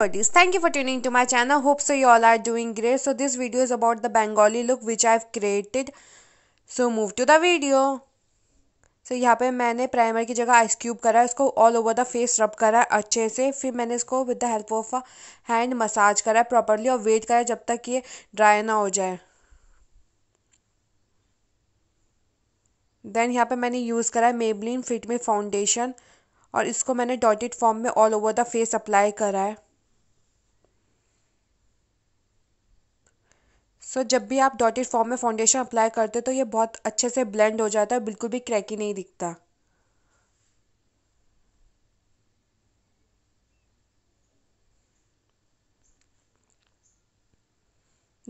thank you for tuning to my channel hope so you all are doing great so this video is about the bengali look which have created so move to the video so so, यहाँ पे मैंने primer की जगह ice cube करा है इसको all over the face रब करा है अच्छे से फिर मैंने इसको with the help of a hand massage करा प्रॉपरली और वेट करा जब तक ये ड्राई ना हो जाए देन यहाँ पे मैंने यूज़ करा है मेबलिन फिट में फाउंडेशन और इसको मैंने डॉटेड फॉर्म में all over the face apply करा है सो so, जब भी आप डॉटेड फॉर्म में फाउंडेशन अप्लाई करते हो तो ये बहुत अच्छे से ब्लेंड हो जाता है बिल्कुल भी क्रैकी नहीं दिखता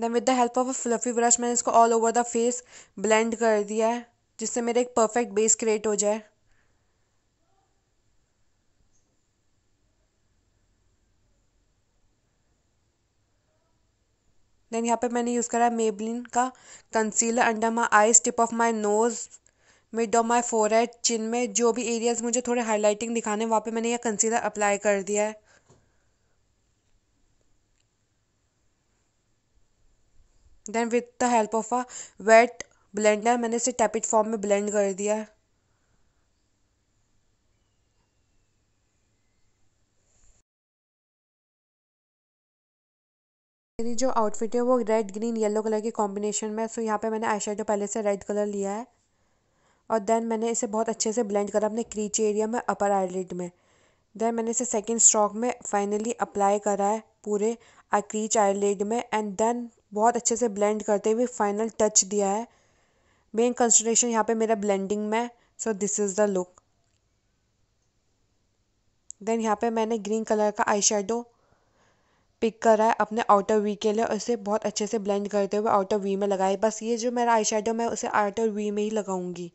then with the help of a fluffy brush मैंने इसको all over the face blend कर दिया है जिससे मेरे एक परफेक्ट बेस क्रिएट हो जाए देन यहाँ पे मैंने यूज़ करा है मेबलिन का concealer under my eyes tip of my nose mid of my forehead chin में जो भी एरियाज़ मुझे थोड़े हाईलाइटिंग दिखाने वहाँ पे मैंने ये कंसीलर अप्लाई कर दिया है then with the help of a wet blender मैंने इसे टैपिट फॉर्म में ब्लेंड कर दिया है मेरी जो आउटफिट है वो रेड ग्रीन येलो कलर की कॉम्बिनेशन में सो यहाँ पे मैंने आई पहले से रेड कलर लिया है और देन मैंने इसे बहुत अच्छे से ब्लेंड करा अपने क्रीच एरिया में अपर आईलिड में देन मैंने इसे सेकेंड स्ट्रॉक में फाइनली अप्लाई करा है पूरे आ क्रीच आईलिड में एंड देन बहुत अच्छे से ब्लेंड करते हुए फाइनल टच दिया है मेन कंसनट्रेशन यहाँ पे मेरा ब्लेंडिंग में so this is the look then यहाँ पे मैंने ग्रीन कलर का आई शेडो पिक करा है अपने आउटर वी के लिए और उसे बहुत अच्छे से ब्लेंड करते हुए आउटर वी में लगाए बस ये जो मेरा आई शेडो मैं उसे आउटर वी में ही लगाऊंगी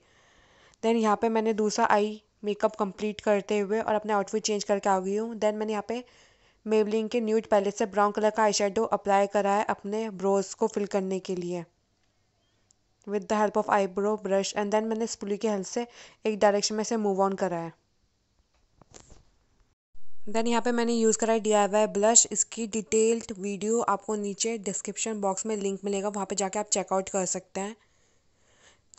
देन यहाँ पे मैंने दूसरा आई मेकअप कंप्लीट करते हुए और अपने आउटफिट चेंज करके आ गई हूँ देन मैंने यहाँ पे मेबलिंग के न्यूट पैलेट से ब्राउन कलर का आई अप्लाई करा है अपने ब्रोज को फिल करने के लिए with the help of eyebrow brush and then मैंने स्पुली की हेल्प से एक डायरेक्शन में से मूव ऑन करा है देन यहाँ पे मैंने यूज़ करा है डी आई वाई ब्लश इसकी डिटेल्ड वीडियो आपको नीचे डिस्क्रिप्शन बॉक्स में लिंक मिलेगा वहाँ पे जाके आप चेकआउट कर सकते हैं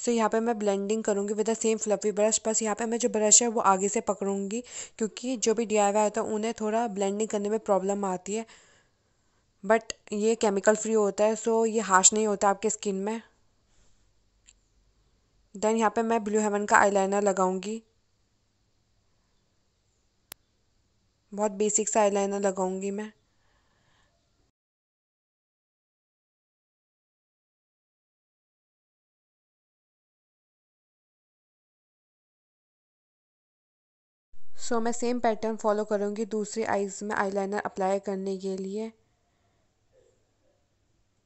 सो so, यहाँ पे मैं ब्लेंडिंग करूँगी with the same fluffy brush बस यहाँ पे मैं जो ब्रश है वो आगे से पकड़ूँगी क्योंकि जो भी डी आई वाई होता है उन्हें थोड़ा ब्लेंडिंग करने में प्रॉब्लम आती है बट ये केमिकल फ्री होता है सो so ये हार्श नहीं होता आपके स्किन में देन यहाँ पे मैं ब्लू हेवन का आईलाइनर लगाऊंगी बहुत बेसिक सा आईलाइनर लगाऊंगी मैं सो so, मैं सेम पैटर्न फॉलो करूँगी दूसरी आईज में आईलाइनर अप्लाई करने के लिए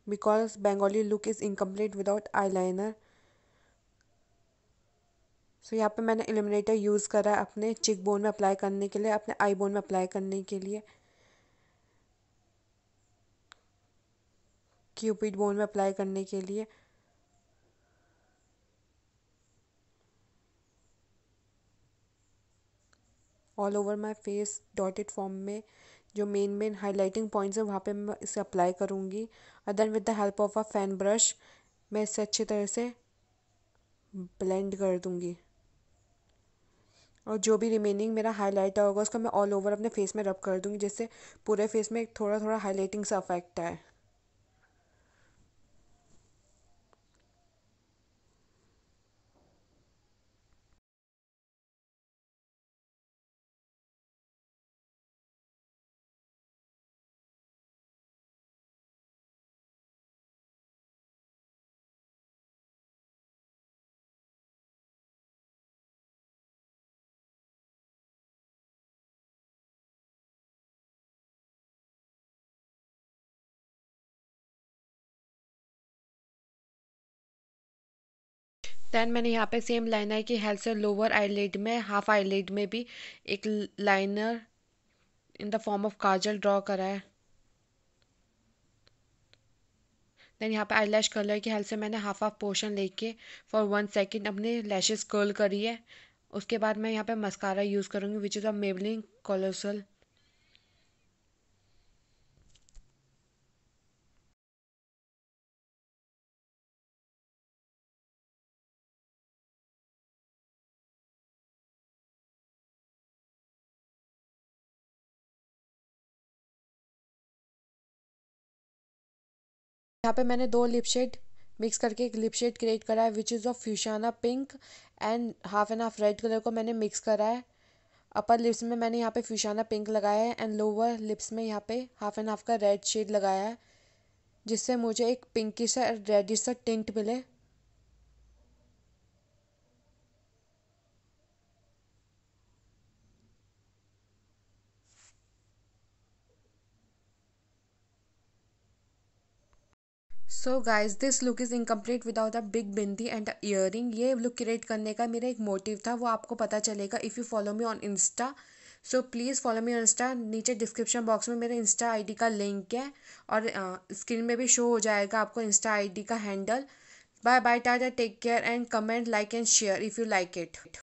because Bengali look is incomplete without eyeliner so यहाँ पे मैंने एलिमिनेटर यूज़ करा है अपने चिक बोन में अप्लाई करने के लिए अपने आई बोन में अप्लाई करने के लिए क्यूपिड बोन में अप्लाई करने के लिए all over my face dotted form में जो मेन मेन हाईलाइटिंग पॉइंट्स हैं वहाँ पे मैं इसे अप्लाई करूँगी और with the help of a fan brush मैं इसे अच्छी तरह से ब्लेंड कर दूँगी और जो भी रिमेनिंग मेरा हाईलाइटर होगा उसको मैं ऑल ओवर अपने फेस में रब कर दूँगी जिससे पूरे फेस में एक थोड़ा थोड़ा हाईलाइटिंग सा इफ़ेक्ट आए देन मैंने यहाँ पे सेम लाइन की कि हेल्प से लोअर आईलेड में हाफ आईलेड में भी एक liner in the form of kajal draw करा है देन यहाँ पे आई लैश कलर की हेल्प से मैंने हाफ हाफ पोर्शन लेके फॉर वन सेकेंड अपने लैशेस कर्ल करी है उसके बाद मैं यहाँ पे मस्कारा यूज़ करूँगी विच इज़ अ मेबलिंग कोलोसल यहाँ पे मैंने दो लिप शेड मिक्स करके एक लिप शेड क्रिएट करा है which is of fuchsia pink and half and half red colour को मैंने मिक्स करा है अपर लिप्स में मैंने यहाँ पे फ्यूशाना पिंक लगाया है एंड लोअर लिप्स में यहाँ पे हाफ एंड हाफ का रेड शेड लगाया है जिससे मुझे एक पिंकी सा रेडिश सा टिंट मिले so guys this look is incomplete without a big bindi and earring ये लुक क्रिएट करने का मेरा एक मोटिव था वो आपको पता चलेगा if you follow me on Insta so please follow me on Insta नीचे डिस्क्रिप्शन बॉक्स में मेरे इंस्टा आईडी का लिंक है और स्क्रीन में भी शो हो जाएगा आपको इंस्टा आईडी का handle bye bye tata take care and comment like and share if you like it